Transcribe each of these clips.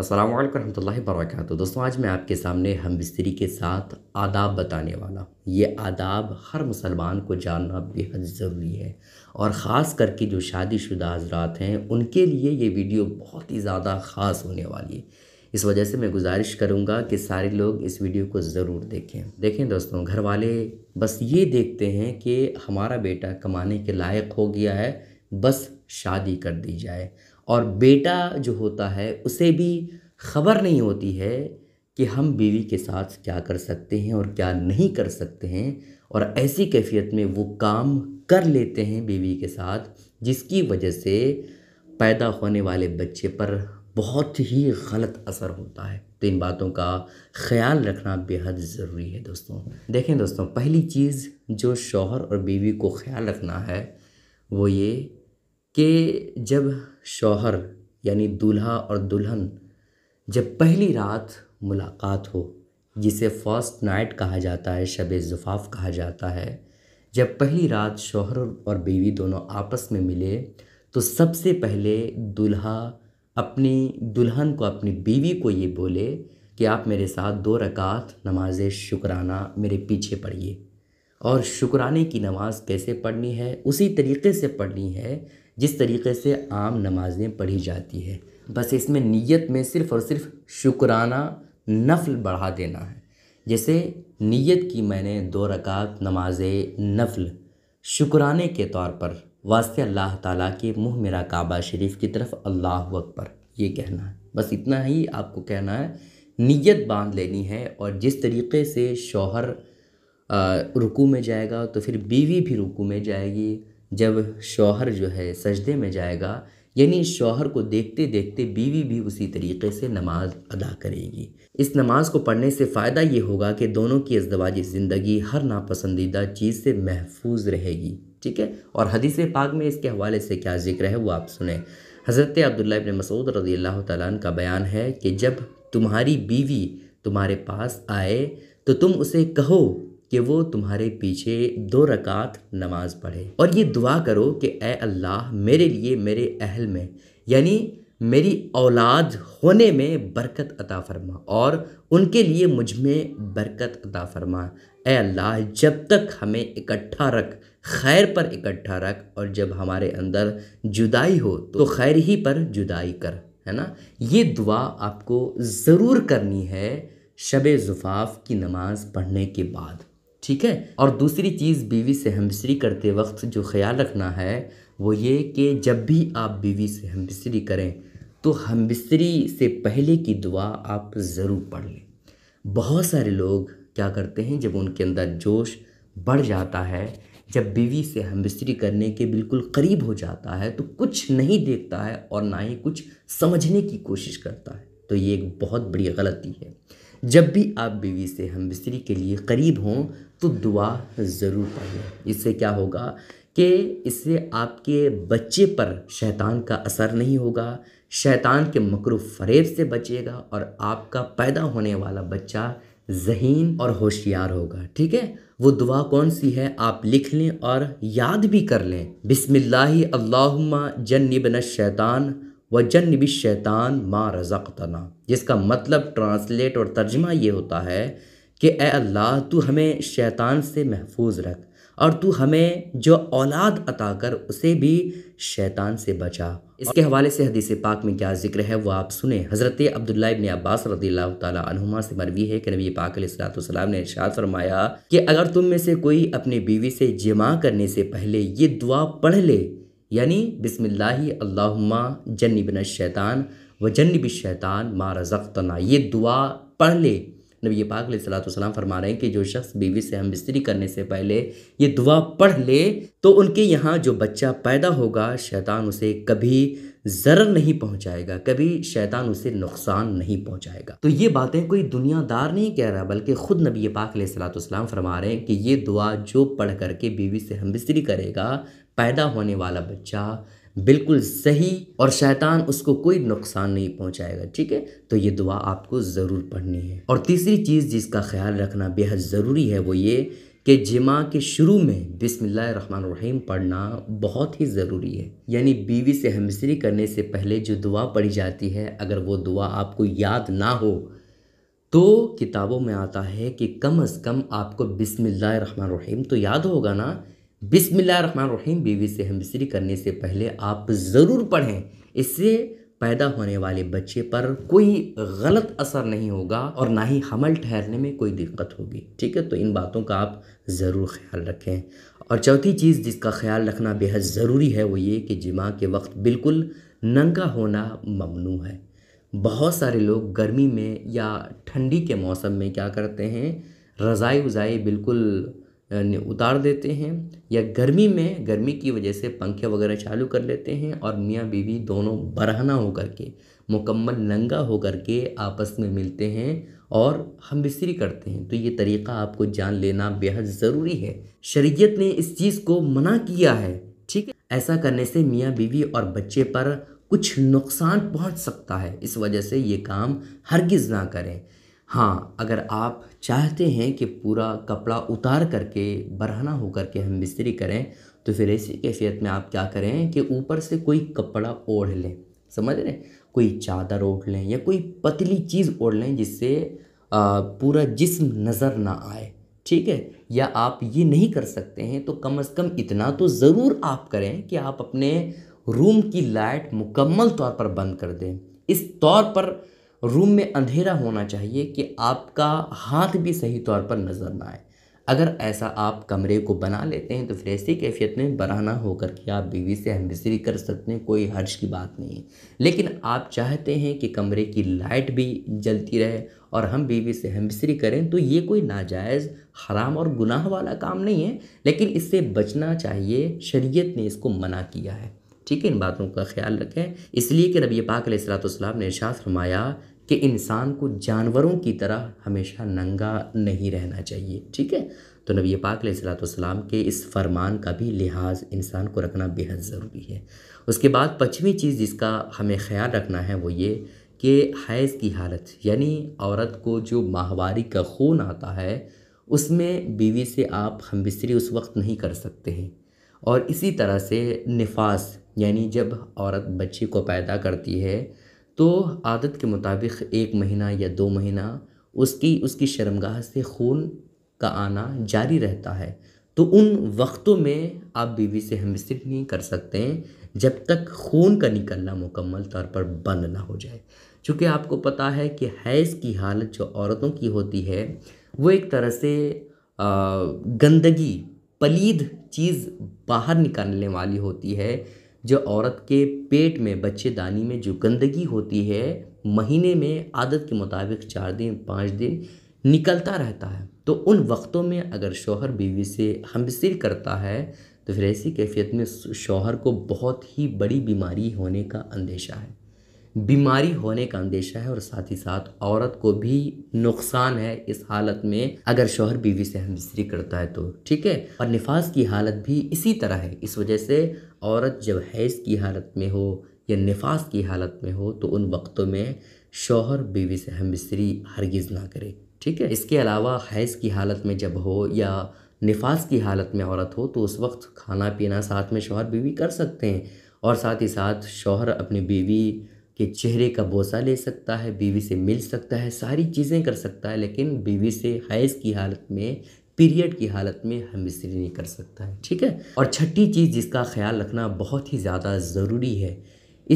अस्सलाम वालेकुम रहमतुल्लाहि दोस्तों आज मैं आपके सामने हम बिस्तरी के साथ आदाब बताने वाला ये आदाब हर मुसलमान को जानना बेहद ज़रूरी है और ख़ास करके जो शादीशुदा हजरात हैं उनके लिए ये वीडियो बहुत ही ज़्यादा ख़ास होने वाली है इस वजह से मैं गुजारिश करूँगा कि सारे लोग इस वीडियो को ज़रूर देखें देखें दोस्तों घर वाले बस ये देखते हैं कि हमारा बेटा कमाने के लायक हो गया है बस शादी कर दी जाए और बेटा जो होता है उसे भी खबर नहीं होती है कि हम बीवी के साथ क्या कर सकते हैं और क्या नहीं कर सकते हैं और ऐसी कैफियत में वो काम कर लेते हैं बीवी के साथ जिसकी वजह से पैदा होने वाले बच्चे पर बहुत ही गलत असर होता है तो इन बातों का ख्याल रखना बेहद ज़रूरी है दोस्तों देखें दोस्तों पहली चीज़ जो शौहर और बीवी को ख्याल रखना है वो ये कि जब शौहर यानी दूल्हा और दुल्हन जब पहली रात मुलाकात हो जिसे फर्स्ट नाइट कहा जाता है शब जुफ़ाफ़ कहा जाता है जब पहली रात शोहर और बीवी दोनों आपस में मिले तो सबसे पहले दूल्हा अपनी दुल्हन को अपनी बीवी को ये बोले कि आप मेरे साथ दो रकात नमाज शुक्राना मेरे पीछे पढ़िए और शुक्राने की नमाज़ कैसे पढ़नी है उसी तरीके से पढ़नी है जिस तरीके से आम नमाज़ें पढ़ी जाती है बस इसमें नीयत में सिर्फ़ और सिर्फ शुक्राना नफल बढ़ा देना है जैसे नीयत की मैंने दो रकात नमाज नफल शुक्राने के तौर पर वास्ते अल्लाह ताला के मुँह मेरा काबा शरीफ की तरफ अल्लाह अकबर ये कहना है बस इतना ही आपको कहना है नीयत बांध लेनी है और जिस तरीके से शौहर रुकू में जाएगा तो फिर बीवी भी रुकू में जाएगी जब शौहर जो है सजदे में जाएगा यानी शौहर को देखते देखते बीवी भी उसी तरीके से नमाज अदा करेगी इस नमाज को पढ़ने से फ़ायदा ये होगा कि दोनों की अजदवाजी ज़िंदगी हर नापसंदीदा चीज़ से महफूज रहेगी ठीक है और हदीस पाक में इसके हवाले से क्या जिक्र है वो आप सुने हज़रत अब्दुल्ला इबन मसूद रज़ी अल्लाह तन का बयान है कि जब तुम्हारी बीवी तुम्हारे पास आए तो तुम उसे कहो कि वो तुम्हारे पीछे दो रकात नमाज पढ़े और ये दुआ करो कि ए अल्लाह मेरे लिए मेरे अहल में यानी मेरी औलाद होने में बरकत अता फरमा और उनके लिए मुझ में बरकत अता फरमा ए अल्लाह जब तक हमें इकट्ठा रख खैर पर इकट्ठा रख और जब हमारे अंदर जुदाई हो तो खैर ही पर जुदाई कर है ना ये दुआ आपको ज़रूर करनी है शब ज़ुफ़ाफ़ की नमाज़ पढ़ने के बाद ठीक है और दूसरी चीज़ बीवी से हमबिस्तरी करते वक्त जो ख्याल रखना है वो ये कि जब भी आप बीवी से हमबिस्तरी करें तो हमबिस्तरी से पहले की दुआ आप ज़रूर पढ़ लें बहुत सारे लोग क्या करते हैं जब उनके अंदर जोश बढ़ जाता है जब बीवी से हमबिस्तरी करने के बिल्कुल करीब हो जाता है तो कुछ नहीं देखता है और ना ही कुछ समझने की कोशिश करता है तो ये एक बहुत बड़ी गलती है जब भी आप बीवी से हम बिस्तरी के लिए करीब हों तो दुआ ज़रूर पढ़ें इससे क्या होगा कि इससे आपके बच्चे पर शैतान का असर नहीं होगा शैतान के मकर फरेब से बचेगा और आपका पैदा होने वाला बच्चा जहीन और होशियार होगा ठीक है वो दुआ कौन सी है आप लिख लें और याद भी कर लें बिसमिल्ला जन्नी बन शैतान व जन्नबी शैतान माँ रज़क तना जिसका मतलब ट्रांसलेट और तर्जमा ये होता है कि ए अल्लाह तू हमें शैतान से महफूज रख और तू हमें जो औलाद अता कर उसे भी शैतान से बचा इसके हवाले से हदीस पाक में क्या जिक्र है वो आप सुने हज़रत अब्दुल्ला इबन अब्बास रदी तुमा से मरवी है कि नबी पाक सलाम ने इर्शाद फरमाया कि अगर तुम में से कोई अपनी बीवी से जमा करने से पहले ये दुआ पढ़ ले यानी बिसमिल्ला अल्लाहुम्मा जन्नबिन शैतान व जन्नब शैतान मारजना ज़ख्तना ये दुआ पढ़ ले नबी पाक सलाम फरमा रहे हैं कि जो शख्स बीवी से हम बिस्तरी करने से पहले ये दुआ पढ़ ले तो उनके यहाँ जो बच्चा पैदा होगा शैतान उसे कभी ज़र नहीं पहुँचाएगा कभी शैतान उसे नुकसान नहीं पहुँचाएगा तो ये बातें कोई दुनियादार नहीं कह रहा बल्कि ख़ुद नबी पाक सलाम फरमा रहे हैं कि ये दुआ जो पढ़ करके बीवी से हम बिस्तरी करेगा पैदा होने वाला बच्चा बिल्कुल सही और शैतान उसको कोई नुकसान नहीं पहुंचाएगा ठीक है तो ये दुआ आपको ज़रूर पढ़नी है और तीसरी चीज़ जिसका ख्याल रखना बेहद ज़रूरी है वो ये कि जिमा के शुरू में रहीम पढ़ना बहुत ही ज़रूरी है यानी बीवी से हमसरी करने से पहले जो दुआ पढ़ी जाती है अगर वो दुआ आपको याद ना हो तो किताबों में आता है कि कम अज़ कम आपको रहीम तो याद होगा ना बिसमिल्लाम बीवी से हम करने से पहले आप ज़रूर पढ़ें इससे पैदा होने वाले बच्चे पर कोई गलत असर नहीं होगा और ना ही हमल ठहरने में कोई दिक्कत होगी ठीक है तो इन बातों का आप ज़रूर ख्याल रखें और चौथी चीज़ जिसका ख्याल रखना बेहद ज़रूरी है वो ये कि जिमा के वक्त बिल्कुल नंगा होना ममनू है बहुत सारे लोग गर्मी में या ठंडी के मौसम में क्या करते हैं रज़ाई उज़ाई बिल्कुल उतार देते हैं या गर्मी में गर्मी की वजह से पंखे वगैरह चालू कर लेते हैं और मियाँ बीवी दोनों बरहना होकर के मुकम्मल नंगा होकर के आपस में मिलते हैं और हम बिस्तरी करते हैं तो ये तरीक़ा आपको जान लेना बेहद ज़रूरी है शरीयत ने इस चीज़ को मना किया है ठीक है ऐसा करने से मियाँ बीवी और बच्चे पर कुछ नुकसान पहुंच सकता है इस वजह से ये काम हरगिज़ ना करें हाँ अगर आप चाहते हैं कि पूरा कपड़ा उतार करके बरहना होकर के हम मिस्त्री करें तो फिर ऐसी कैफियत में आप क्या करें कि ऊपर से कोई कपड़ा ओढ़ लें समझ रहे कोई चादर ओढ़ लें या कोई पतली चीज़ ओढ़ लें जिससे पूरा जिस्म नज़र ना आए ठीक है या आप ये नहीं कर सकते हैं तो कम अज़ कम इतना तो ज़रूर आप करें कि आप अपने रूम की लाइट मुकम्मल तौर पर बंद कर दें इस तौर पर रूम में अंधेरा होना चाहिए कि आपका हाथ भी सही तौर पर नज़र ना आए अगर ऐसा आप कमरे को बना लेते हैं तो फिर ऐसी कैफियत में बराना होकर के आप बीवी से हमबिस्तरी कर सकते हैं कोई हर्ष की बात नहीं है लेकिन आप चाहते हैं कि कमरे की लाइट भी जलती रहे और हम बीवी से हमबिस्तरी करें तो ये कोई नाजायज़ हराम और गुनाह वाला काम नहीं है लेकिन इससे बचना चाहिए शरीयत ने इसको मना किया है ठीक है इन बातों का ख्याल रखें इसलिए कि नबी पाक सलाम ने इर्शाद फरमाया कि इंसान को जानवरों की तरह हमेशा नंगा नहीं रहना चाहिए ठीक है तो नबी पाक सलाम के इस फरमान का भी लिहाज इंसान को रखना बेहद ज़रूरी है उसके बाद पचवीं चीज़ जिसका हमें ख्याल रखना है वो ये कि हैज़ की हालत यानी औरत को जो माहवारी का खून आता है उसमें बीवी से आप हम उस वक्त नहीं कर सकते हैं और इसी तरह से निफास यानी जब औरत बच्चे को पैदा करती है तो आदत के मुताबिक एक महीना या दो महीना उसकी उसकी शर्मगाह से खून का आना जारी रहता है तो उन वक्तों में आप बीवी से हमसिर नहीं कर सकते हैं जब तक खून का निकलना मुकम्मल तौर पर बंद ना हो जाए चूँकि आपको पता है कि हैज़ की हालत जो औरतों की होती है वो एक तरह से गंदगी पलीद चीज़ बाहर निकालने वाली होती है जो औरत के पेट में बच्चेदानी में जो गंदगी होती है महीने में आदत के मुताबिक चार दिन पाँच दिन निकलता रहता है तो उन वक्तों में अगर शोहर बीवी से हमसिर करता है तो फिर ऐसी कैफियत में शोहर को बहुत ही बड़ी बीमारी होने का अंदेशा है बीमारी होने का अंदेशा है और साथ ही साथ औरत को भी नुकसान है इस हालत में अगर शोहर बीवी से हम स्त्री करता है तो ठीक है और निफास की हालत भी इसी तरह है इस वजह से औरत जब हैज़ की हालत में हो या निफास की हालत में हो तो उन वक्तों में शोहर बीवी से हम बिस्तरी हरगिज़ ना करे ठीक है इसके अलावा हैज़ की हालत में जब हो या निफास की हालत में औरत हो तो उस वक्त खाना पीना साथ में शोहर बीवी कर सकते हैं और साथ ही साथ शोहर अपनी बीवी कि चेहरे का बोसा ले सकता है बीवी से मिल सकता है सारी चीज़ें कर सकता है लेकिन बीवी से हैज़ की हालत में पीरियड की हालत में हम इसलिए नहीं कर सकता है ठीक है और छठी चीज़ जिसका ख्याल रखना बहुत ही ज़्यादा ज़रूरी है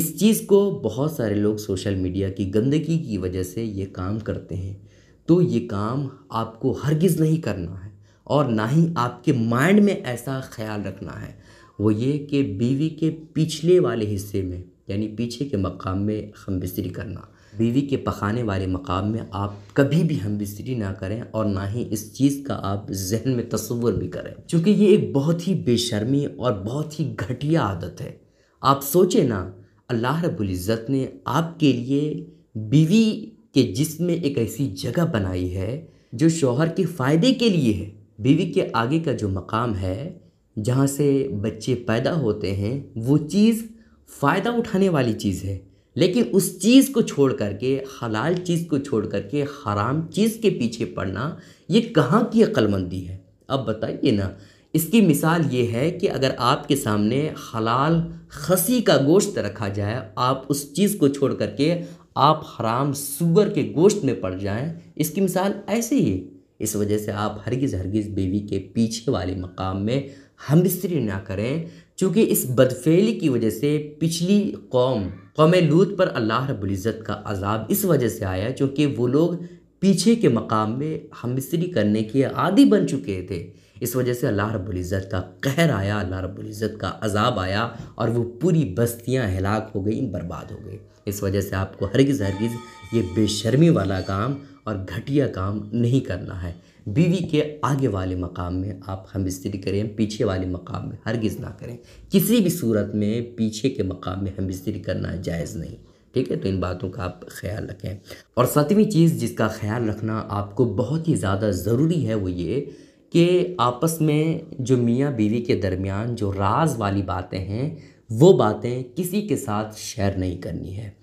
इस चीज़ को बहुत सारे लोग सोशल मीडिया की गंदगी की वजह से ये काम करते हैं तो ये काम आपको हरगिज़ नहीं करना है और ना ही आपके माइंड में ऐसा ख्याल रखना है वो ये कि बीवी के पिछले वाले हिस्से में यानी पीछे के मकाम में हम बिस्तरी करना बीवी के पखाने वाले मकाम में आप कभी भी हम बिस्तरी ना करें और ना ही इस चीज़ का आप जहन में तस्वुर भी करें क्योंकि ये एक बहुत ही बेशर्मी और बहुत ही घटिया आदत है आप सोचें ना अल्लाह रबुल्ज़त ने आपके लिए बीवी के जिसमें एक ऐसी जगह बनाई है जो शोहर के फ़ायदे के लिए है बीवी के आगे का जो मकाम है जहाँ से बच्चे पैदा होते हैं वो चीज़ फ़ायदा उठाने वाली चीज़ है लेकिन उस चीज़ को छोड़ करके हलाल चीज़ को छोड़ करके हराम चीज़ के पीछे पड़ना ये कहाँ की अक्लमंदी है अब बताइए ना इसकी मिसाल ये है कि अगर आपके सामने हलाल खसी का गोश्त रखा जाए आप उस चीज़ को छोड़ करके आप हराम सुअर के गोश्त में पड़ जाएं इसकी मिसाल ऐसे ही इस वजह से आप हरगिज़ हरगिज़ बेबी के पीछे वाले मकाम में हमसरी ना करें चूँकि इस बदफेली की वजह से पिछली कौम कौम लूत पर अल्लाह रबुल्ज़त का अजाब इस वजह से आया चूँकि वो लोग पीछे के मकाम में हमस्तरी करने के आदि बन चुके थे इस वजह से अल्लाह रबुल्ज़त का कहर आया अल्लाह रबुल्ज़त का अजाब आया और वो पूरी बस्तियाँ हलाक हो गई बर्बाद हो गई इस वजह से आपको हरगिज़ हरगिज़ ये बेशर्मी वाला काम और घटिया काम नहीं करना है बीवी के आगे वाले मकाम में आप हम बिस्तरी करें पीछे वाले मकाम में हरगिज़ ना करें किसी भी सूरत में पीछे के मकाम में हम बिस्तरी करना जायज़ नहीं ठीक है तो इन बातों का आप ख्याल रखें और सातवीं चीज़ जिसका ख्याल रखना आपको बहुत ही ज़्यादा ज़रूरी है वो ये कि आपस में जो मियाँ बीवी के दरमियान जो राज वाली बातें हैं वो बातें किसी के साथ शेयर नहीं करनी है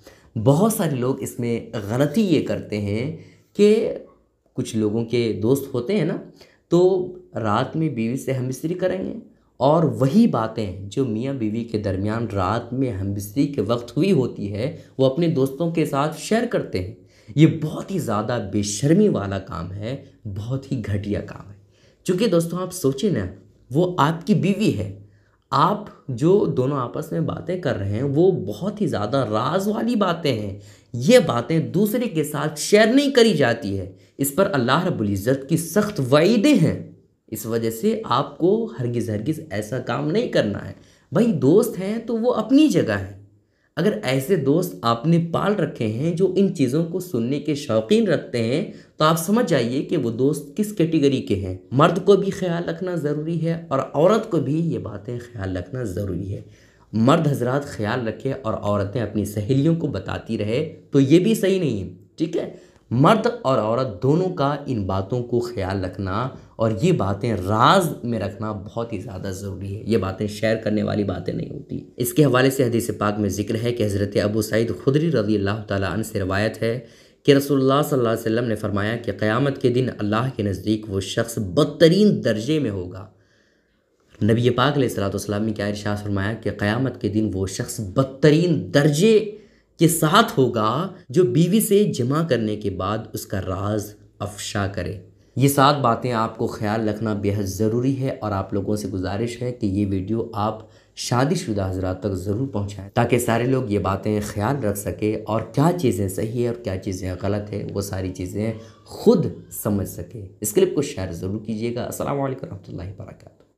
बहुत सारे लोग इसमें गलती ये करते हैं कि कुछ लोगों के दोस्त होते हैं ना तो रात में बीवी से हम बिस्तरी करेंगे और वही बातें जो मियाँ बीवी के दरमियान रात में हम बिस्तरी के वक्त हुई होती है वो अपने दोस्तों के साथ शेयर करते हैं ये बहुत ही ज़्यादा बेशर्मी वाला काम है बहुत ही घटिया काम है चूँकि दोस्तों आप सोचें ना वो आपकी बीवी है आप जो दोनों आपस में बातें कर रहे हैं वो बहुत ही ज़्यादा राज वाली बातें हैं ये बातें दूसरे के साथ शेयर नहीं करी जाती है इस पर अल्लाह रब्ज़त की सख्त वाइदे हैं इस वजह से आपको हरगिज़ हरगिज़ ऐसा काम नहीं करना है भाई दोस्त हैं तो वो अपनी जगह है अगर ऐसे दोस्त आपने पाल रखे हैं जो इन चीज़ों को सुनने के शौकीन रखते हैं तो आप समझ जाइए कि वो दोस्त किस कैटेगरी के हैं मर्द को भी ख्याल रखना ज़रूरी है और औरत को भी ये बातें ख्याल रखना ज़रूरी है मर्द हजरात ख्याल रखें और औरतें अपनी सहेलियों को बताती रहे तो ये भी सही नहीं है ठीक है मर्द और औरत दोनों का इन बातों को ख्याल रखना और ये बातें राज में रखना बहुत ही ज़्यादा ज़रूरी है ये बातें शेयर करने वाली बातें नहीं होती इसके हवाले से हदीस पाक में जिक्र है कि हज़रत अबू सईद खुदरी रजी अल्लाह तन से रवायत है कि रसोल्ला सल्ला वसम ने फ़रमाया कि क़्यामत के दिन अल्लाह के नज़दीक वो शख्स बदतरीन दर्जे में होगा नबी पाक सलाम ने क्या इरशाद फरमाया कि क़्यामत के दिन वो शख्स बदतरीन दर्जे के साथ होगा जो बीवी से जमा करने के बाद उसका राज अफशा करे ये सात बातें आपको ख्याल रखना बेहद ज़रूरी है और आप लोगों से गुजारिश है कि ये वीडियो आप शादीशुदा हजरात तक ज़रूर पहुँचाएँ ताकि सारे लोग ये बातें ख्याल रख सके और क्या चीज़ें सही है और क्या चीज़ें गलत है वो सारी चीज़ें खुद समझ सके इस क्लिप को शेयर ज़रूर कीजिएगा असल वरहमल वर्का